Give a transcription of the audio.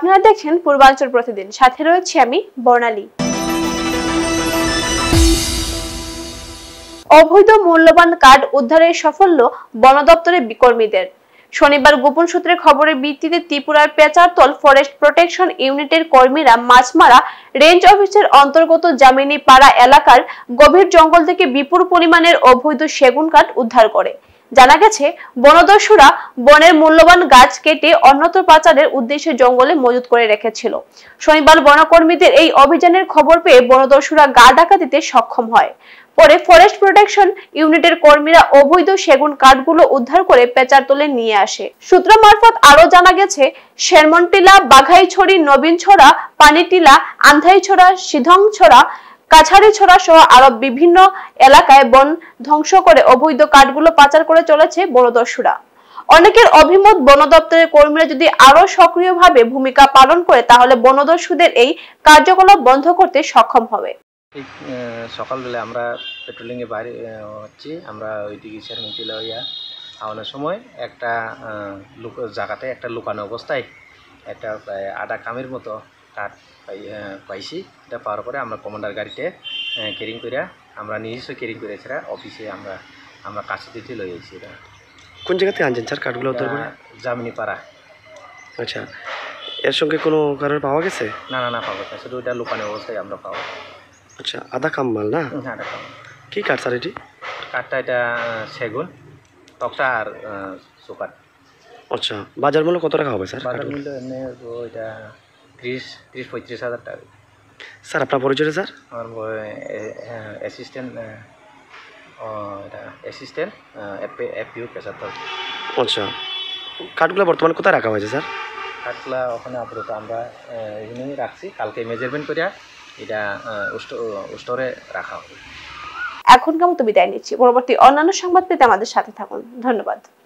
আপনারা দেখছেন পূর্বাঞ্চল প্রতিদিন সাথে রয়েছে আমি বর্ণালী অবৈধ মূল্যবান কার্ড উদ্ধারের সাফল্য বন দপ্তরের বিকর্মীদের শনিবার গোপন সূত্রে খবরের ভিত্তিতে ত্রিপুরার পেচারতল ফরেস্ট প্রোটেকশন ইউনিটের কর্মীরা মাছমারা রেঞ্জ অফিসের অন্তর্গত জামিনী পাড়া এলাকার গভীর জঙ্গল থেকে বিপুল পরিমাণের অবৈধ সেগুন কাঠ উদ্ধার করে জানা গেছে বনদস্যুরা বনের মূল্যবান গাছ কেটে অন্যত্র পাচারের উদ্দেশ্যে জঙ্গলে মজুত করে রেখেছিল শনিবার বনকর্মীদের এই অভিযানের খবর পেয়ে বনদস্যুরা গা ডাকা দিতে সক্ষম হয় পরে ফরেস্ট প্রোটেকশন ইউনিটের কর্মীরা অবৈধ সেগুন কাঠগুলো উদ্ধার করে তোলে নিয়ে আসে সূত্র মারফত আরও জানা গেছে শেরমনটিলা বাঘাইছড়ি নবীনছড়া পানিটিলা আন্ধাইছড়া সিধংছড়া কাছারি ছড়া সহ আরো বিভিন্ন এলাকায় বন ধ্বংস করে অবৈধ কাঠগুলো পাচার করে চলেছে বনদস্যুরা অনেকের অভিমত বন দপ্তরের কর্মীরা যদি আরো সক্রিয়ভাবে ভূমিকা পালন করে তাহলে বনদস্যুদের এই কার্যকলাপ বন্ধ করতে সক্ষম হবে ঠিক সকালবেলা আমরা পেট্রোলিংয়ে বাইরে হচ্ছি আমরা ওই চিকিৎসার মিছিল হইয়া আওয়ানোর সময় একটা জায়গাতে একটা লুকানো অবস্থায় একটা প্রায় আটা কামের মতো কাঠ পাইছি এটা পাওয়ার পরে আমরা কমান্ডার গাড়িতে ক্যারিং করে আমরা নিজস্ব ক্যারিং করে এছাড়া অফিসে আমরা আমরা কাছে দিতে লই এসেছি এটা কোন জায়গা থেকে আনছেন স্যার কাঠগুলো জামিনী পাড়া আচ্ছা এর সঙ্গে কোনো কারণে পাওয়া গেছে না না না পাওয়া গেছে শুধু এটা লোকানের অবস্থায় আমরা পাওয়া আচ্ছা আধা মাল না আধা কাম কী কাঠ স্যার এটি কাঠটা এটা সেগুন তকটা আর সুপার আচ্ছা বাজার মূল্য কত টাকা হবে স্যার বাজার মূল্য এমনি এটা ত্রিশ ত্রিশ পঁয়ত্রিশ হাজার টাকা স্যার আপনার পরিচয়টা স্যার আমার অ্যাসিস্ট্যান্ট অ্যাসিস্ট্যান্ট এফপিউ পেশাদার আচ্ছা কাঠগুলো বর্তমানে কোথায় রাখা হয়েছে স্যার কাঠগুলা ওখানে আপাতত আমরা এখানেই রাখছি কালকে মেজারমেন্ট করে এটা স্টোরে রাখা হবে এখনকার মতো বিদায় নিচ্ছি পরবর্তী অন্যান্য সংবাদ পেতে আমাদের সাথে থাকুন ধন্যবাদ